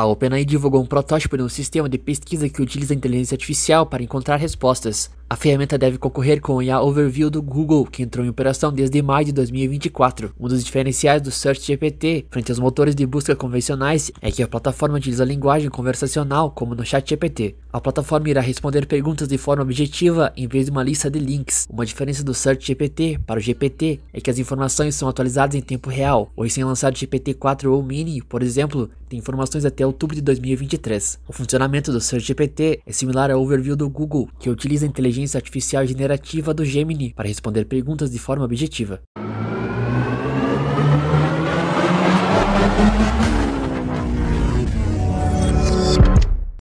A OpenAI divulgou um protótipo de um sistema de pesquisa que utiliza inteligência artificial para encontrar respostas a ferramenta deve concorrer com o IA Overview do Google, que entrou em operação desde maio de 2024. Um dos diferenciais do Search GPT frente aos motores de busca convencionais é que a plataforma utiliza linguagem conversacional, como no Chat GPT. A plataforma irá responder perguntas de forma objetiva em vez de uma lista de links. Uma diferença do Search GPT para o GPT é que as informações são atualizadas em tempo real, O sem lançar o GPT-4 ou Mini, por exemplo, tem informações até outubro de 2023. O funcionamento do Search GPT é similar ao Overview do Google, que utiliza inteligência inteligência artificial generativa do Gemini para responder perguntas de forma objetiva.